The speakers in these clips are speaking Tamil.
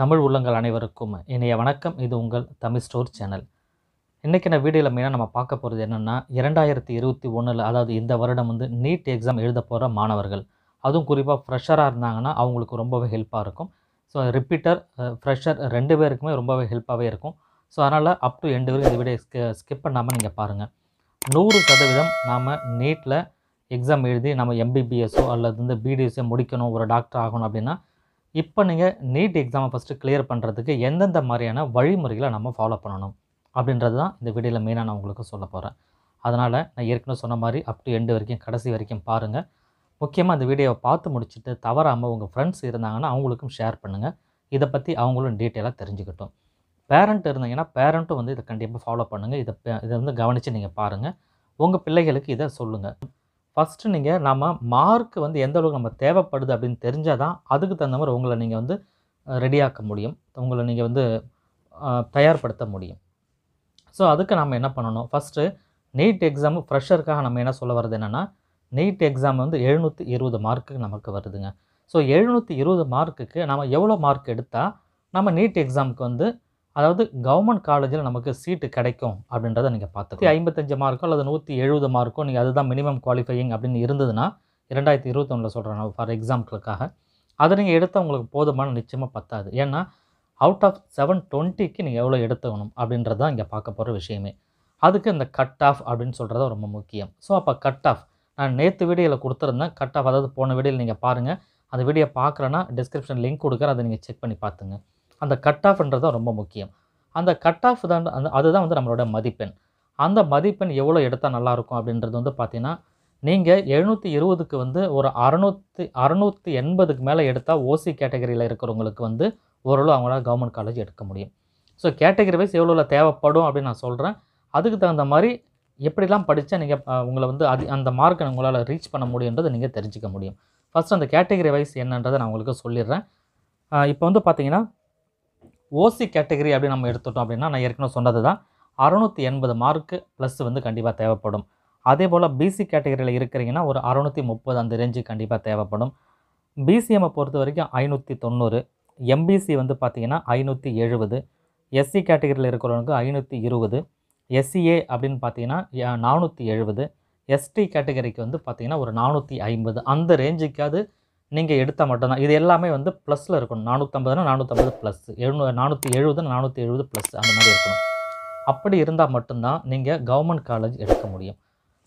தமிழ் உள்ளங்கள் அனைவருக்கும் இனிய வணக்கம் இது உங்கள் தமிழ் ஸ்டோர் சேனல் இன்றைக்கி நான் வீடியோவில் மெயினாக நம்ம பார்க்க போகிறது என்னென்னா இரண்டாயிரத்தி இருபத்தி ஒன்றில் அதாவது இந்த வருடம் வந்து நீட் எக்ஸாம் எழுத போகிற மாணவர்கள் அதுவும் குறிப்பாக ஃப்ரெஷராக இருந்தாங்கன்னா அவங்களுக்கு ரொம்பவே ஹெல்ப்பாக இருக்கும் ஸோ ரிப்பீட்டர் ஃப்ரெஷர் ரெண்டு பேருக்குமே ரொம்பவே ஹெல்ப்பாகவே இருக்கும் ஸோ அதனால் அப் டு எண்டு வரைக்கும் இந்த வீடியோ ஸ்கிப் பண்ணாமல் நீங்கள் பாருங்கள் நூறு சதவீதம் நாம் நீட்டில் எக்ஸாம் எழுதி நம்ம எம்பிபிஎஸ்ஸோ அல்லது வந்து பிடிஎஸ்ஸோ முடிக்கணும் ஒரு டாக்டர் ஆகணும் அப்படின்னா இப்போ நீங்கள் நீட் எக்ஸாமை ஃபஸ்ட்டு கிளியர் பண்ணுறதுக்கு எந்தெந்த மாதிரியான வழிமுறைகளை நம்ம ஃபாலோ பண்ணணும் அப்படின்றது தான் இந்த வீடியோவில் மெயினாக நான் உங்களுக்கு சொல்ல போகிறேன் அதனால் நான் ஏற்கனவே சொன்ன மாதிரி அப் டு எண்டு வரைக்கும் கடைசி வரைக்கும் பாருங்கள் முக்கியமாக அந்த வீடியோவை பார்த்து முடிச்சுட்டு தவறாமல் உங்கள் ஃப்ரெண்ட்ஸ் இருந்தாங்கன்னா அவங்களுக்கும் ஷேர் பண்ணுங்கள் இதை பற்றி அவங்களும் டீட்டெயிலாக தெரிஞ்சுக்கிட்டோம் பேரண்ட் இருந்தீங்கன்னா பேரண்ட்டும் வந்து இதை கண்டிப்பாக ஃபாலோ பண்ணுங்கள் இதை இதை வந்து கவனித்து நீங்கள் பாருங்கள் உங்கள் பிள்ளைகளுக்கு இதை சொல்லுங்கள் ஃபஸ்ட்டு நீங்கள் நம்ம மார்க் வந்து எந்த அளவுக்கு நம்ம தேவைப்படுது அப்படின்னு தெரிஞ்சால் தான் அதுக்கு தகுந்த மாதிரி உங்களை நீங்கள் வந்து ரெடியாக்க முடியும் உங்களை நீங்கள் வந்து தயார்படுத்த முடியும் ஸோ அதுக்கு நம்ம என்ன பண்ணணும் ஃபஸ்ட்டு நீட் எக்ஸாம் ஃப்ரெஷருக்காக நம்ம என்ன சொல்ல வர்றது என்னென்னா நீட் எக்ஸாம் வந்து எழுநூற்றி இருபது மார்க்கு நமக்கு வருதுங்க ஸோ எழுநூற்றி இருபது மார்க்குக்கு நம்ம எவ்வளோ மார்க் எடுத்தால் நம்ம நீட் எக்ஸாமுக்கு வந்து அதாவது கவர்மெண்ட் காலேஜில் நமக்கு சீட்டு கிடைக்கும் அப்படின்றத நீங்கள் பார்த்து ஐம்பத்தஞ்சு மார்க்கோ அல்லது நூற்றி எழுபது மார்க்கோ நீங்கள் அதுதான் மினிமம் குவாலிஃபையிங் அப்படின்னு இருந்ததுன்னா இரண்டாயிரத்தி இருபத்தொன்னில் சொல்கிறேன் ஃபார் எக்ஸாம்பிளுக்காக அதை நீங்கள் எடுத்தால் உங்களுக்கு போதுமான நிச்சயமாக பத்தாது ஏன்னா அவுட் ஆஃப் செவன் டுவெண்ட்டிக்கு நீங்கள் எவ்வளோ எடுத்துக்கணும் அப்படின்றது தான் இங்கே பார்க்க போகிற விஷயமே அதுக்கு இந்த கட் ஆஃப் அப்படின்னு சொல்கிறது ரொம்ப முக்கியம் ஸோ அப்போ கட் ஆஃப் நான் நேற்று வீடியோவில் கொடுத்துருந்தேன் கட் ஆஃப் அதாவது போன வீடியோவில் நீங்கள் பாருங்கள் அந்த வீடியோ பார்க்குறேன்னா டிஸ்கிரிப்ஷன் லிங்க் கொடுக்குறேன் அதை நீங்கள் செக் பண்ணி பார்த்துங்க அந்த கட் ஆஃப்ன்றது ரொம்ப முக்கியம் அந்த கட் ஆஃப் தான் அந்த அதுதான் வந்து நம்மளோட மதிப்பெண் அந்த மதிப்பெண் எவ்வளோ எடுத்தால் நல்லாயிருக்கும் அப்படின்றது வந்து பார்த்தீங்கன்னா நீங்கள் எழுநூற்றி இருபதுக்கு வந்து ஒரு அறநூற்றி அறநூற்றி எண்பதுக்கு மேலே எடுத்தால் ஓசி கேட்டகரியில் இருக்கிறவங்களுக்கு வந்து ஓரளவு அவங்களால கவர்மெண்ட் காலேஜ் எடுக்க முடியும் ஸோ கேட்டகரி வைஸ் எவ்வளோ தேவைப்படும் அப்படின்னு நான் சொல்கிறேன் அதுக்கு தகுந்த மாதிரி எப்படிலாம் படித்தா நீங்கள் உங்களை வந்து அது அந்த மார்க்கை உங்களால் ரீச் பண்ண முடியுன்றதை நீங்கள் தெரிஞ்சிக்க முடியும் ஃபஸ்ட் அந்த கேட்டகரி வைஸ் என்னன்றதை நான் உங்களுக்கு சொல்லிடுறேன் இப்போ வந்து பார்த்தீங்கன்னா ஓசி கேட்டகரி அப்படி நம்ம எடுத்துட்டோம் அப்படின்னா நான் ஏற்கனவே சொன்னது தான் அறுநூற்றி எண்பது மார்க்கு ப்ளஸ் வந்து கண்டிப்பாக தேவைப்படும் அதே போல் பிசி கேட்டகரியில் இருக்கிறீங்கன்னா ஒரு அறுநூற்றி முப்பது அந்த ரேஞ்சு கண்டிப்பாக தேவைப்படும் பிசிஎம்மை பொறுத்த வரைக்கும் ஐநூற்றி தொண்ணூறு எம்பிசி வந்து பார்த்திங்கன்னா ஐநூற்றி எழுபது எஸ்சி கேட்டகரியில் இருக்கிறவங்களுக்கு ஐநூற்றி இருபது எஸ்சிஏ அப்படின்னு பார்த்தீங்கன்னா நானூற்றி எழுபது எஸ்டி கேட்டகரிக்கு வந்து பார்த்திங்கன்னா ஒரு நானூற்றி ஐம்பது அந்த ரேஞ்சுக்காவது நீங்கள் எடுத்தால் மட்டும்தான் இது எல்லாமே வந்து ப்ளஸில் இருக்கணும் நானூற்றம்பதுனா நானூற்றம்பது ப்ளஸ் எழுநூ நானூற்றி எழுபதுனா நானூற்றி எழுபது ப்ளஸ் அந்த மாதிரி இருக்கணும் அப்படி இருந்தால் மட்டும்தான் நீங்கள் கவர்மெண்ட் காலேஜ் எடுக்க முடியும்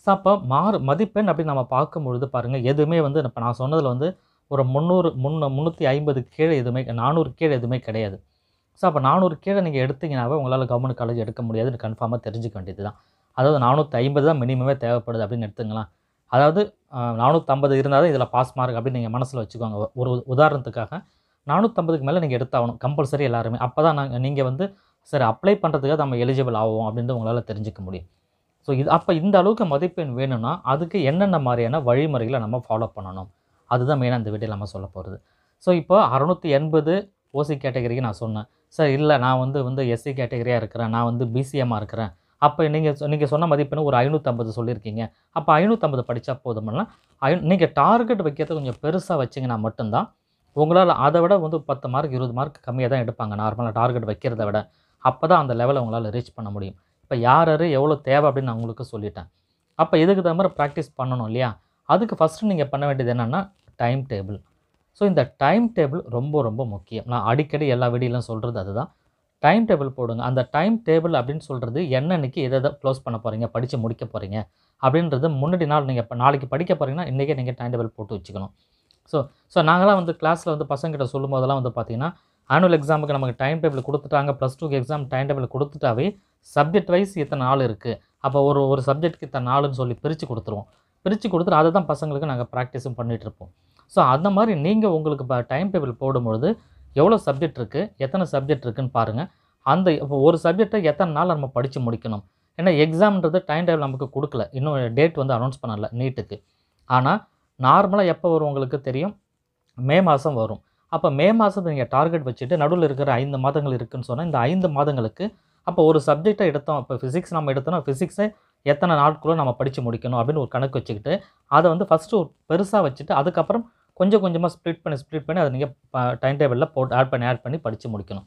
ஸோ அப்போ மாறு மதிப்பெண் அப்படி நம்ம பார்க்கும்பொழுது பாருங்கள் எதுவுமே வந்து இப்போ நான் சொன்னதில் வந்து ஒரு முந்நூறு முன் முந்நூற்றி ஐம்பது கீழே எதுவுமே நானூறு கீழே எதுவுமே கிடையாது ஸோ அப்போ நானூறு கீழே நீங்கள் எடுத்தீங்கனாவே உங்களால் கவர்மெண்ட் காலேஜ் எடுக்க முடியாதுன்னு கன்ஃபார்மாக தெரிஞ்சுக்க வேண்டியது தான் அதாவது நானூற்றி ஐம்பது தான் மினிமமே தேவைப்படுது அப்படின்னு எடுத்துங்களேன் அதாவது நானூற்றம்பது இருந்தால் தான் இதில் பாஸ் மார்க் அப்படின்னு நீங்கள் மனசில் வச்சுக்கோங்க ஒரு உதாரணத்துக்காக நானூற்றம்பதுக்கு மேலே நீங்கள் எடுத்தாகணும் கம்பல்சரி எல்லாருமே அப்போ தான் நாங்கள் நீங்கள் வந்து சரி அப்ளை பண்ணுறதுக்காக நம்ம எலிஜிபிள் ஆகும் அப்படின்ட்டு உங்களால் தெரிஞ்சிக்க முடியும் ஸோ இது அப்போ இந்த அளவுக்கு மதிப்பெண் வேணும்னா அதுக்கு என்னென்ன மாதிரியான வழிமுறைகளை நம்ம ஃபாலோ பண்ணணும் அதுதான் மெயினாக இந்த வீட்டில் நம்ம சொல்ல போகிறது ஸோ இப்போ அறநூற்றி எண்பது ஓசி கேட்டகரிக்கு நான் சொன்னேன் சார் இல்லை நான் வந்து வந்து எஸ்சி கேட்டகரியாக இருக்கிறேன் நான் வந்து பிசிஎம்மாக இருக்கிறேன் அப்போ நீங்கள் நீங்கள் சொன்ன மதிப்பெண் ஒரு ஐநூற்றம்பது சொல்லியிருக்கீங்க அப்போ ஐநூற்றம்பது படித்தா போதுமெல்லாம் ஐ நீங்கள் டார்கெட் வைக்கிறத கொஞ்சம் பெருசாக வச்சிங்கன்னா மட்டும்தான் உங்களால் அதை விட வந்து பத்து மார்க் இருபது மார்க் கம்மியாக தான் எடுப்பாங்க நார்மலாக டார்கெட் வைக்கிறத விட அப்போ தான் அந்த லெவலை உங்களால் ரீச் பண்ண முடியும் இப்போ யார் யார் எவ்வளோ தேவை அப்படின்னு நான் உங்களுக்கு சொல்லிட்டேன் அப்போ இதுக்கு தகுந்த மாதிரி ப்ராக்டிஸ் பண்ணணும் இல்லையா அதுக்கு ஃபஸ்ட்டு நீங்கள் பண்ண வேண்டியது என்னென்னா டைம் டேபிள் ஸோ இந்த டைம் டேபிள் ரொம்ப ரொம்ப முக்கியம் நான் அடிக்கடி எல்லா வீடியோலாம் சொல்கிறது அதுதான் டைம் டேபிள் போடுங்க அந்த டைம் டேபிள் அப்படின்னு சொல்கிறது என்னன்னைக்கு எதை எதை க்ளோஸ் பண்ண போகிறீங்க படித்து முடிக்க போகிறீங்க அப்படின்றது முன்னாடி நாள் நீங்கள் இப்போ நாளைக்கு படிக்க போகிறீங்கன்னா இன்றைக்கே நீங்கள் டைம் டேபிள் போட்டு வச்சுக்கணும் ஸோ ஸோ நாங்களாம் வந்து கிளாஸில் வந்து பசங்கிட்ட சொல்லும் போதெல்லாம் வந்து பார்த்திங்கன்னா ஆனுவல் எக்ஸாமுக்கு நமக்கு டைம் டேபிள் கொடுத்துட்டாங்க ப்ளஸ் டூக்கு எக்ஸாம் டைம் டேபிள் கொடுத்துட்டாவே சப்ஜெக்ட் வைஸ் இத்தனை நாள் இருக்குது அப்போ ஒரு ஒரு சப்ஜெக்ட்க்கு இத்தனை நாளுன்னு சொல்லி பிரித்து கொடுத்துருவோம் பிரித்து கொடுத்துட்டு அதை தான் பசங்களுக்கு நாங்கள் ப்ராக்டிஸும் பண்ணிகிட்ருப்போம் ஸோ அந்த மாதிரி நீங்கள் உங்களுக்கு டைம் டேபிள் போடும்பொழுது எவ்வளோ சப்ஜெக்ட் இருக்குது எத்தனை சப்ஜெக்ட் இருக்குதுன்னு பாருங்கள் அந்த இப்போ ஒரு சப்ஜெக்டை எத்தனை நாள் நம்ம படித்து முடிக்கணும் ஏன்னா எக்ஸாம்ன்றது டைம் டேபிள் நமக்கு கொடுக்கல இன்னும் டேட் வந்து அனௌன்ஸ் பண்ணலை நீட்டுக்கு ஆனால் நார்மலாக எப்போ வரும் உங்களுக்கு தெரியும் மே மாதம் வரும் அப்போ மே மாதத்தை நீங்கள் டார்கெட் வச்சுட்டு நடுவில் இருக்கிற ஐந்து மாதங்கள் இருக்குதுன்னு சொன்னால் இந்த ஐந்து மாதங்களுக்கு அப்போ ஒரு சப்ஜெக்டை எடுத்தோம் இப்போ ஃபிசிக்ஸ் நம்ம எடுத்தோம்னா ஃபிசிக்ஸை எத்தனை நாட்குள்ளே நம்ம படித்து முடிக்கணும் அப்படின்னு ஒரு கணக்கு வச்சுக்கிட்டு அதை வந்து ஃபஸ்ட்டு ஒரு பெருசாக வச்சுட்டு அதுக்கப்புறம் கொஞ்சம் கொஞ்சமாக ஸ்ப்ளிட் பண்ணி ஸ்ப்ளிட் பண்ணி அதை நீங்கள் டைம் டேபிளில் போட்டு ஆட் பண்ணி ஆட் பண்ணி படித்து முடிக்கணும்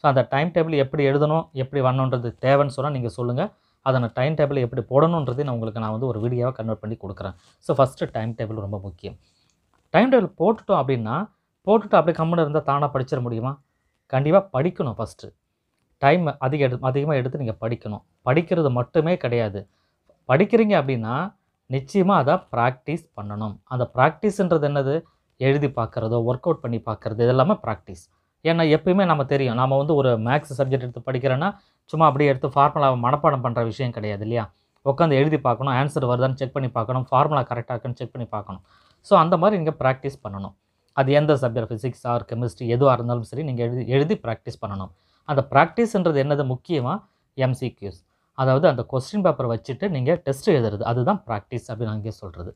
ஸோ அந்த டைம் டேபிள் எப்படி எழுதணும் எப்படி வரணுன்றது தேவைன்னு சொன்னால் நீங்கள் சொல்லுங்கள் அதை நான் டைம் டேபிள் எப்படி போடணுன்றது நான் உங்களுக்கு நான் வந்து ஒரு வீடியோவாக கன்வெர்ட் பண்ணி கொடுக்குறேன் ஸோ ஃபஸ்ட்டு டைம் டேபிள் ரொம்ப முக்கியம் டைம் டேபிள் போட்டுட்டோம் அப்படின்னா போட்டுட்டு அப்படியே கம்முன்னு இருந்தால் தானாக படிச்சிட முடியுமா கண்டிப்பாக படிக்கணும் ஃபஸ்ட்டு டைம் அதிக எடு அதிகமாக எடுத்து நீங்கள் படிக்கணும் படிக்கிறது மட்டுமே கிடையாது படிக்கிறீங்க அப்படின்னா நிச்சயமாக அதை ப்ராக்டிஸ் பண்ணணும் அந்த ப்ராக்டிஸ்ன்றது என்னது எழுதி பார்க்குறதோ ஒர்க் அவுட் பண்ணி பார்க்குறது இதெல்லாமே ப்ராக்டிஸ் ஏன்னா எப்பயுமே நம்ம தெரியும் நம்ம வந்து ஒரு மேக்ஸ் சப்ஜெக்ட் எடுத்து படிக்கிறோன்னா சும்மா அப்படியே எடுத்து ஃபார்முலாவை மனப்பாடம் பண்ணுற விஷயம் கிடையாது இல்லையா உட்காந்து எழுதி பார்க்கணும் ஆன்சர் வருதான்னு செக் பண்ணி பார்க்கணும் ஃபார்முலா கரெக்டாக இருக்குன்னு செக் பண்ணி பார்க்கணும் ஸோ அந்த மாதிரி நீங்கள் ப்ராக்டிஸ் பண்ணணும் அது எந்த சப்ஜெக்ட் ஃபிசிக்ஸ் ஆர் கெமிஸ்ட்ரி எதுவாக இருந்தாலும் சரி நீங்கள் எழுதி எழுதி ப்ராக்டிஸ் பண்ணணும் அந்த ப்ராக்டிஸ்ன்றது என்னது முக்கியமாக எம்சிக்யூஸ் அதாவது அந்த கொஸ்டின் பேப்பரை வச்சுட்டு நீங்கள் டெஸ்ட் எழுதுறது அதுதான் ப்ராக்டிஸ் அப்படின்னு அங்கே சொல்கிறது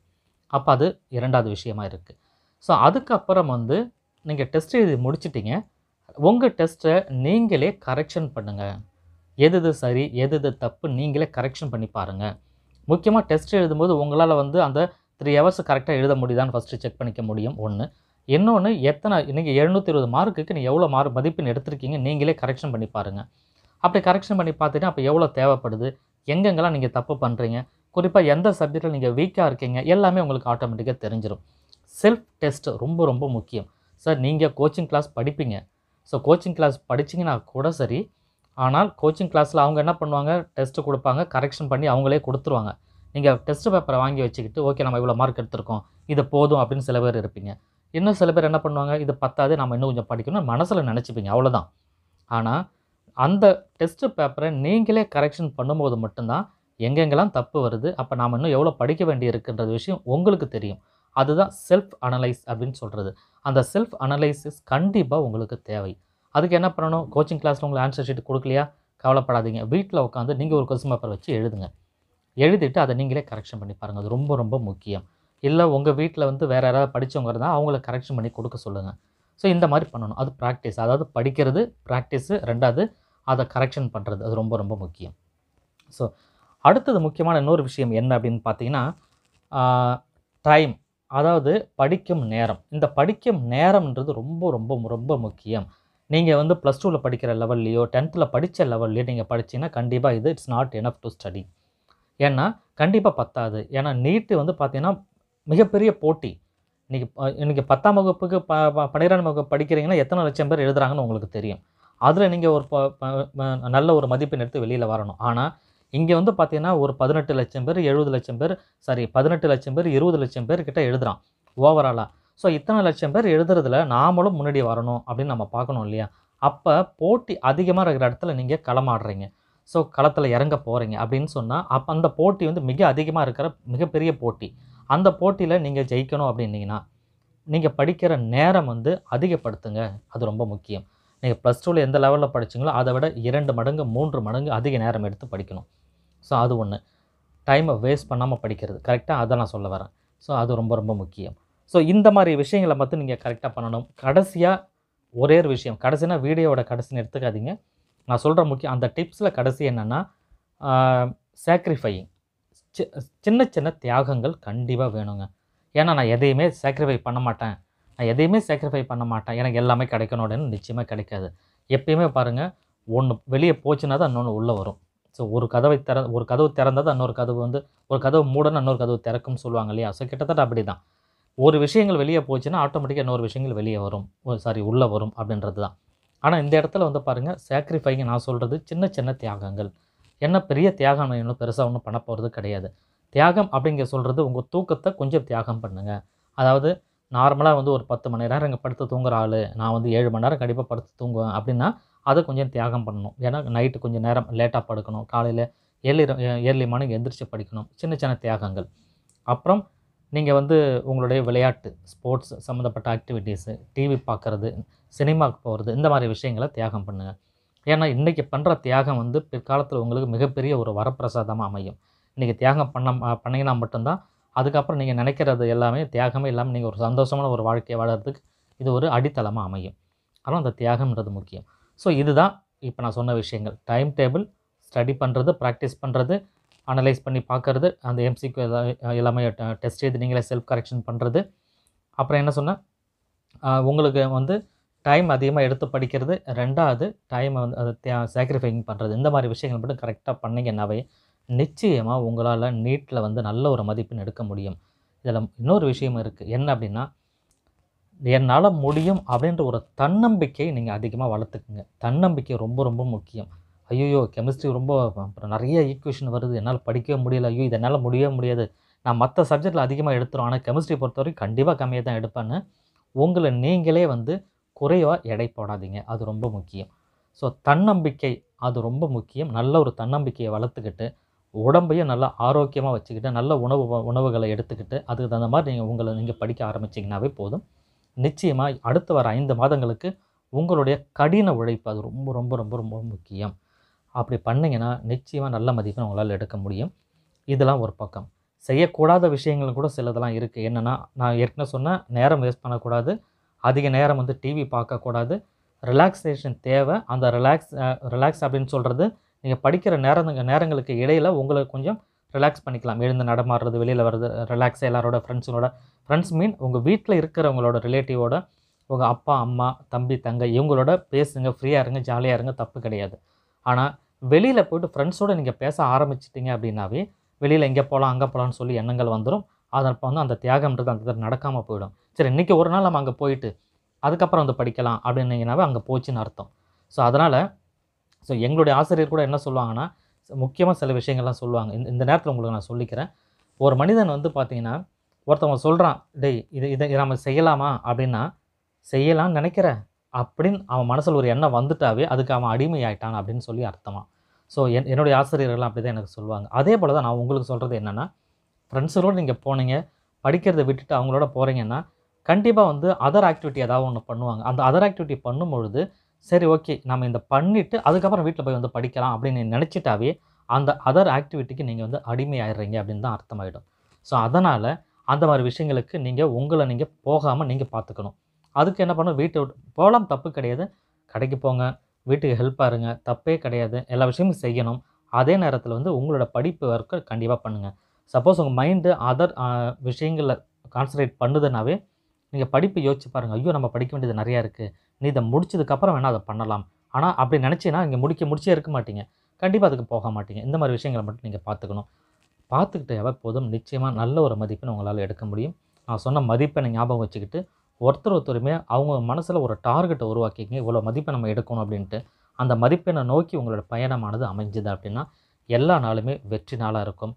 அப்போ அது இரண்டாவது விஷயமா இருக்குது ஸோ அதுக்கப்புறம் வந்து நீங்கள் டெஸ்ட் எழுதி முடிச்சிட்டிங்க உங்கள் டெஸ்ட்டை நீங்களே கரெக்ஷன் பண்ணுங்கள் எது இது சரி எது இது தப்பு நீங்களே கரெக்ஷன் பண்ணி பாருங்கள் முக்கியமாக டெஸ்ட் எழுதும்போது உங்களால் வந்து அந்த த்ரீ ஹவர்ஸ் கரெக்டாக எழுத முடியுதான்னு ஃபஸ்ட்டு செக் பண்ணிக்க முடியும் ஒன்று இன்னொன்று எத்தனை நீங்கள் எழுநூற்றி இருபது மார்க்குக்கு நீங்கள் எவ்வளோ மார்க் மதிப்பெண் எடுத்திருக்கீங்க நீங்களே கரெக்ஷன் பண்ணி பாருங்கள் அப்படி கரெக்ஷன் பண்ணி பார்த்துட்டு அப்போ எவ்வளோ தேவைப்படுது எங்கெங்கெல்லாம் நீங்கள் தப்பு பண்ணுறீங்க குறிப்பாக எந்த சப்ஜெக்டில் நீங்கள் வீக்காக இருக்கீங்க எல்லாமே உங்களுக்கு ஆட்டோமேட்டிக்காக தெரிஞ்சிடும் செல்ஃப் டெஸ்ட் ரொம்ப ரொம்ப முக்கியம் சார் நீங்கள் கோச்சிங் கிளாஸ் படிப்பீங்க ஸோ கோச்சிங் கிளாஸ் படிச்சிங்கன்னா கூட சரி ஆனால் கோச்சிங் கிளாஸில் அவங்க என்ன பண்ணுவாங்க டெஸ்ட்டு கொடுப்பாங்க கரெக்ஷன் பண்ணி அவங்களே கொடுத்துருவாங்க நீங்கள் டெஸ்ட் பேப்பரை வாங்கி வச்சுக்கிட்டு ஓகே நம்ம இவ்வளோ மார்க் எடுத்திருக்கோம் இது போதும் அப்படின்னு சில பேர் இருப்பீங்க இன்னும் சில பேர் என்ன பண்ணுவாங்க இது பத்தாது நம்ம இன்னும் கொஞ்சம் படிக்கணும்னு மனசில் நினச்சிப்பீங்க அவ்வளோதான் ஆனால் அந்த டெஸ்ட்டு பேப்பரை நீங்களே கரெக்ஷன் பண்ணும்போது மட்டும்தான் எங்கெங்கெல்லாம் தப்பு வருது அப்போ நாம் இன்னும் எவ்வளோ படிக்க வேண்டி விஷயம் உங்களுக்கு தெரியும் அதுதான் செல்ஃப் அனலைஸ் அப்படின்னு சொல்கிறது அந்த செல்ஃப் அனலைசிஸ் கண்டிப்பாக உங்களுக்கு தேவை அதுக்கு என்ன பண்ணணும் கோச்சிங் கிளாஸில் உங்களுக்கு ஆன்சர் ஷீட் கொடுக்கலையா கவலைப்படாதீங்க வீட்டில் உட்காந்து நீங்கள் ஒரு கொஸ்டின் பேப்பர் வச்சு எழுதுங்க எழுதிட்டு அதை நீங்களே கரெக்ஷன் பண்ணி பாருங்கள் அது ரொம்ப ரொம்ப முக்கியம் இல்லை உங்கள் வீட்டில் வந்து வேறு யாராவது படித்தவங்க இருந்தால் அவங்கள கரெக்ஷன் பண்ணி கொடுக்க சொல்லுங்கள் ஸோ இந்த மாதிரி பண்ணணும் அது ப்ராக்டிஸ் அதாவது படிக்கிறது ப்ராக்டிஸு ரெண்டாவது அதை கரெக்ஷன் பண்ணுறது அது ரொம்ப ரொம்ப முக்கியம் ஸோ அடுத்தது முக்கியமான இன்னொரு விஷயம் என்ன அப்படின்னு பார்த்தீங்கன்னா டைம் அதாவது படிக்கும் நேரம் இந்த படிக்கும் நேரம்ன்றது ரொம்ப ரொம்ப ரொம்ப முக்கியம் நீங்கள் வந்து ப்ளஸ் டூவில் படிக்கிற லெவல்லையோ டென்த்தில் படித்த லெவல்லையோ நீங்கள் படித்தீங்கன்னா கண்டிப்பாக இது it's not enough to study ஏன்னா கண்டிப்பாக பத்தாது ஏன்னா நீட்டு வந்து பார்த்தீங்கன்னா மிகப்பெரிய போட்டி இன்றைக்கி இன்றைக்கி பத்தாம் வகுப்புக்கு ப பன்னிரெண்டாம் வகுப்பு படிக்கிறீங்கன்னா எத்தனை லட்சம் பேர் எழுதுகிறாங்கன்னு உங்களுக்கு தெரியும் அதில் நீங்கள் ஒரு நல்ல ஒரு மதிப்பெண் எடுத்து வெளியில் வரணும் ஆனால் இங்கே வந்து பார்த்தீங்கன்னா ஒரு பதினெட்டு லட்சம் பேர் எழுபது லட்சம் பேர் சாரி பதினெட்டு லட்சம் பேர் இருபது லட்சம் பேர் கிட்ட எழுதுகிறான் ஓவராலாக ஸோ இத்தனை லட்சம் பேர் எழுதுறதுல நாமளும் முன்னாடி வரணும் அப்படின்னு நம்ம பார்க்கணும் இல்லையா அப்போ போட்டி அதிகமாக இருக்கிற இடத்துல நீங்கள் களமாடுறீங்க ஸோ களத்தில் இறங்க போகிறீங்க அப்படின்னு சொன்னால் அப்போ அந்த போட்டி வந்து மிக அதிகமாக இருக்கிற மிகப்பெரிய போட்டி அந்த போட்டியில் நீங்கள் ஜெயிக்கணும் அப்படின்னீங்கன்னா நீங்கள் படிக்கிற நேரம் வந்து அதிகப்படுத்துங்க அது ரொம்ப முக்கியம் நீங்கள் ப்ளஸ் டூவில் எந்த லெவலில் படிச்சிங்களோ அதை விட இரண்டு மடங்கு மூன்று மடங்கு அதிக நேரம் எடுத்து படிக்கணும் ஸோ அது ஒன்று டைமை வேஸ்ட் பண்ணாமல் படிக்கிறது கரெக்டாக அதை நான் சொல்ல வரேன் ஸோ அது ரொம்ப ரொம்ப முக்கியம் ஸோ இந்த மாதிரி விஷயங்களை மட்டும் நீங்கள் கரெக்டாக பண்ணணும் கடைசியாக ஒரே ஒரு விஷயம் கடைசினா வீடியோவோட கடைசின்னு எடுத்துக்காதீங்க நான் சொல்கிற முக்கியம் அந்த டிப்ஸில் கடைசி என்னென்னா சேக்ரிஃபையிங் சின்ன சின்ன தியாகங்கள் கண்டிப்பாக வேணுங்க ஏன்னா நான் எதையுமே சேக்ரிஃபை பண்ண மாட்டேன் நான் எதையுமே சாக்ரிஃபை பண்ண மாட்டேன் எனக்கு எல்லாமே கிடைக்கணும் அப்படின்னு நிச்சயமாக கிடைக்காது எப்பயுமே பாருங்கள் ஒன்று வெளியே போச்சுன்னா தான் இன்னொன்று உள்ளே வரும் ஸோ ஒரு கதவை திற ஒரு கதவு திறந்தால் இன்னொரு கதவு வந்து ஒரு கதவு மூடன்னு இன்னொரு கதவு திறக்கும்னு சொல்லுவாங்க இல்லையா ஸோ கிட்டத்தட்ட அப்படி தான் ஒரு விஷயங்கள் வெளியே போச்சுன்னா ஆட்டோமேட்டிக்காக இன்னொரு விஷயங்கள் வெளியே வரும் சாரி உள்ளே வரும் அப்படின்றது தான் ஆனால் இந்த இடத்துல வந்து பாருங்கள் சாக்ரிஃபைங்க நான் சொல்கிறது சின்ன சின்ன தியாகங்கள் என்ன பெரிய தியாகம் இன்னும் பெருசாக ஒன்றும் பண்ண போகிறது கிடையாது தியாகம் அப்படிங்கிற சொல்கிறது உங்கள் தூக்கத்தை கொஞ்சம் தியாகம் பண்ணுங்கள் அதாவது நார்மலாக வந்து ஒரு பத்து மணி நேரம் இங்கே படுத்து தூங்குற ஆள் நான் வந்து ஏழு மணி நேரம் கண்டிப்பாக படுத்து தூங்குவேன் அப்படின்னா அதை கொஞ்சம் தியாகம் பண்ணணும் ஏன்னா நைட்டு கொஞ்சம் நேரம் லேட்டாக படுக்கணும் காலையில் ஏர்லி ஏர்லி மார்னிங் எந்திரிச்சு படிக்கணும் சின்ன சின்ன தியாகங்கள் அப்புறம் நீங்கள் வந்து உங்களுடைய விளையாட்டு ஸ்போர்ட்ஸ் சம்மந்தப்பட்ட ஆக்டிவிட்டீஸு டிவி பார்க்குறது சினிமாவுக்கு போகிறது இந்த மாதிரி விஷயங்களை தியாகம் பண்ணுங்கள் ஏன்னா இன்றைக்கி பண்ணுற தியாகம் வந்து பிற்காலத்தில் உங்களுக்கு மிகப்பெரிய ஒரு வரப்பிரசாதமாக அமையும் இன்றைக்கி தியாகம் பண்ண பண்ணிங்கன்னா மட்டும்தான் அதுக்கப்புறம் நீங்கள் நினைக்கிறது எல்லாமே தியாகமே இல்லாமல் நீங்கள் ஒரு சந்தோஷமான ஒரு வாழ்க்கையை வாழறதுக்கு இது ஒரு அடித்தளமாக அமையும் ஆனால் அந்த தியாகம்ன்றது முக்கியம் ஸோ இதுதான் இப்போ நான் சொன்ன விஷயங்கள் டைம் டேபிள் ஸ்டடி பண்ணுறது ப்ராக்டிஸ் பண்ணுறது அனலைஸ் பண்ணி பார்க்குறது அந்த எம்சிக்கு எல்லாமே டெஸ்ட் எழுதி நீங்களே செல்ஃப் கரெக்ஷன் பண்ணுறது அப்புறம் என்ன சொன்னால் உங்களுக்கு வந்து டைம் அதிகமாக எடுத்து படிக்கிறது ரெண்டாவது டைமை வந்து அதை சாக்ரிஃபைங் பண்ணுறது இந்த மாதிரி விஷயங்கள் மட்டும் கரெக்டாக பண்ணிங்கன்னாவே நிச்சயமாக உங்களால் நீட்டில் வந்து நல்ல ஒரு மதிப்பெண் எடுக்க முடியும் இதில் இன்னொரு விஷயம் இருக்குது என்ன அப்படின்னா என்னால் முடியும் அப்படின்ற ஒரு தன்னம்பிக்கையை நீங்கள் அதிகமாக வளர்த்துக்குங்க தன்னம்பிக்கை ரொம்ப ரொம்ப முக்கியம் ஐயோ கெமிஸ்ட்ரி ரொம்ப அப்புறம் நிறைய ஈக்குவேஷன் வருது என்னால் படிக்கவே முடியல ஐயோ என்னால் முடியவே முடியாது நான் மற்ற சப்ஜெக்டில் அதிகமாக எடுத்துரும் ஆனால் கெமிஸ்ட்ரி பொறுத்தவரைக்கும் கண்டிப்பாக கம்மியாக தான் எடுப்பேன்னு உங்களை நீங்களே வந்து குறைவாக எடை போடாதீங்க அது ரொம்ப முக்கியம் ஸோ தன்னம்பிக்கை அது ரொம்ப முக்கியம் நல்ல ஒரு தன்னம்பிக்கையை வளர்த்துக்கிட்டு உடம்பையும் நல்லா ஆரோக்கியமாக வச்சுக்கிட்டு நல்ல உணவு உணவுகளை எடுத்துக்கிட்டு அதுக்கு தகுந்த மாதிரி நீங்கள் உங்களை நீங்கள் படிக்க ஆரம்பிச்சிங்கனாவே போதும் நிச்சயமாக அடுத்து வர ஐந்து மாதங்களுக்கு உங்களுடைய கடின உழைப்பு அது ரொம்ப ரொம்ப ரொம்ப ரொம்ப முக்கியம் அப்படி பண்ணிங்கன்னா நிச்சயமாக நல்ல மதிப்பெண் உங்களால் எடுக்க முடியும் இதெல்லாம் ஒரு பக்கம் செய்யக்கூடாத விஷயங்களும் கூட சிலதெல்லாம் இருக்குது என்னென்னா நான் ஏற்கனவே சொன்னால் நேரம் வேஸ்ட் பண்ணக்கூடாது அதிக நேரம் வந்து டிவி பார்க்கக்கூடாது ரிலாக்ஸேஷன் தேவை அந்த ரிலாக்ஸ் ரிலாக்ஸ் அப்படின்னு சொல்கிறது நீங்கள் படிக்கிற நேரம் நேரங்களுக்கு இடையில் உங்களை கொஞ்சம் ரிலாக்ஸ் பண்ணிக்கலாம் எழுந்து நடமாடுறது வெளியில் வர்றது ரிலாக்ஸ் எல்லாரோட ஃப்ரெண்ட்ஸுனோட ஃப்ரெண்ட்ஸ் மீன் உங்கள் வீட்டில் இருக்கிறவங்களோட ரிலேட்டிவோட உங்கள் அப்பா அம்மா தம்பி தங்க இவங்களோட பேசுங்க ஃப்ரீயாக இருங்க ஜாலியாக இருங்க தப்பு கிடையாது ஆனால் வெளியில் போய்ட்டு ஃப்ரெண்ட்ஸோடு நீங்கள் பேச ஆரம்பிச்சிட்டிங்க அப்படின்னாவே வெளியில் எங்கே போகலாம் அங்கே போகலான்னு சொல்லி எண்ணங்கள் வந்துடும் அதற்கு வந்து அந்த தியாகம்ன்றது அந்த நடக்காமல் போயிடும் சரி இன்றைக்கி ஒரு நாள் நம்ம அங்கே போயிட்டு அதுக்கப்புறம் வந்து படிக்கலாம் அப்படின்னீங்கன்னாவே அங்கே போச்சுன்னு அர்த்தம் ஸோ அதனால் ஸோ எங்களுடைய ஆசிரியர் கூட என்ன சொல்லுவாங்கன்னா முக்கியமாக சில விஷயங்கள்லாம் சொல்லுவாங்க இந்த இந்த நேரத்தில் உங்களுக்கு நான் சொல்லிக்கிறேன் ஒரு மனிதன் வந்து பார்த்திங்கன்னா ஒருத்தவங்க சொல்கிறான் டேய் இது இதை நம்ம செய்யலாமா அப்படின்னா செய்யலாம்னு நினைக்கிற அப்படின்னு அவன் மனசில் ஒரு எண்ணம் வந்துட்டாவே அதுக்கு அவன் அடிமை ஆகிட்டான் அப்படின்னு சொல்லி அர்த்தமாக ஸோ என் என்னுடைய ஆசிரியர்கள்லாம் அப்படி தான் எனக்கு சொல்லுவாங்க அதே போல் தான் நான் உங்களுக்கு சொல்கிறது என்னென்னா ஃப்ரெண்ட்ஸுகளோடு நீங்கள் போனீங்க படிக்கிறத விட்டுட்டு அவங்களோட போகிறீங்கன்னா கண்டிப்பாக வந்து அதர் ஆக்டிவிட்டி ஏதாவது ஒன்று பண்ணுவாங்க அந்த அதர் ஆக்டிவிட்டி பண்ணும்பொழுது சரி ஓகே நம்ம இந்த பண்ணிவிட்டு அதுக்கப்புறம் வீட்டில் போய் வந்து படிக்கலாம் அப்படின்னு நினச்சிட்டாவே அந்த அதர் ஆக்டிவிட்டிக்கு நீங்கள் வந்து அடிமை ஆயிடுறீங்க அப்படின்னு தான் அர்த்தமாகிடும் ஸோ அதனால் அந்த மாதிரி விஷயங்களுக்கு நீங்கள் உங்களை நீங்கள் போகாமல் நீங்கள் பார்த்துக்கணும் அதுக்கு என்ன பண்ணணும் வீட்டை விட்டு போகலாம் தப்பு கிடையாது கடைக்கு போங்க வீட்டுக்கு ஹெல்ப் பாருங்க தப்பே கிடையாது எல்லா விஷயமும் செய்யணும் அதே நேரத்தில் வந்து உங்களோட படிப்பு ஒர்க்கை கண்டிப்பாக பண்ணுங்கள் சப்போஸ் உங்கள் மைண்டு அதர் விஷயங்களில் கான்சன்ட்ரேட் பண்ணுதுனாவே நீங்கள் படிப்பு யோசிச்சு பாருங்கள் ஐயோ நம்ம படிக்க வேண்டியது நிறையா இருக்குது நீ இதை முடிச்சதுக்கப்புறம் வேணால் அதை பண்ணலாம் ஆனால் அப்படி நினச்சின்னா நீங்கள் முடிக்க முடிச்சே இருக்க மாட்டீங்க கண்டிப்பாக அதுக்கு போக மாட்டீங்க இந்த மாதிரி விஷயங்களை மட்டும் நீங்கள் பார்த்துக்கணும் பார்த்துக்கிட்ட போதும் நிச்சயமாக நல்ல ஒரு மதிப்பெண் உங்களால் எடுக்க முடியும் நான் சொன்ன மதிப்பெண்ணை ஞாபகம் வச்சுக்கிட்டு ஒருத்தர் ஒருத்தருமே அவங்க மனசில் ஒரு டார்கெட்டை உருவாக்கிக்கிங்க இவ்வளோ மதிப்பை நம்ம எடுக்கணும் அப்படின்ட்டு அந்த மதிப்பெண்ணை நோக்கி உங்களோட பயணமானது அமைஞ்சுது அப்படின்னா எல்லா நாளுமே வெற்றி நாளாக இருக்கும்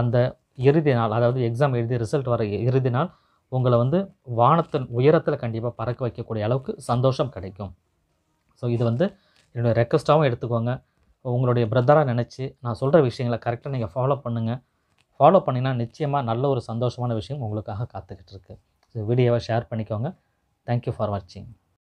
அந்த இறுதி நாள் அதாவது எக்ஸாம் எழுதி ரிசல்ட் வர இறுதி நாள் உங்களை வந்து வானத்தின் உயரத்தில் கண்டிப்பாக பறக்க வைக்கக்கூடிய அளவுக்கு சந்தோஷம் கிடைக்கும் ஸோ இது வந்து என்னுடைய ரெக்வஸ்ட்டாகவும் எடுத்துக்கோங்க உங்களுடைய பிரதராக நினச்சி நான் சொல்கிற விஷயங்களை கரெக்டாக நீங்கள் ஃபாலோ பண்ணுங்கள் ஃபாலோ பண்ணிங்கன்னா நிச்சயமாக நல்ல ஒரு சந்தோஷமான விஷயம் உங்களுக்காக காத்துக்கிட்டு இருக்குது ஸோ வீடியோவை ஷேர் பண்ணிக்கோங்க தேங்க்யூ ஃபார் வாட்சிங்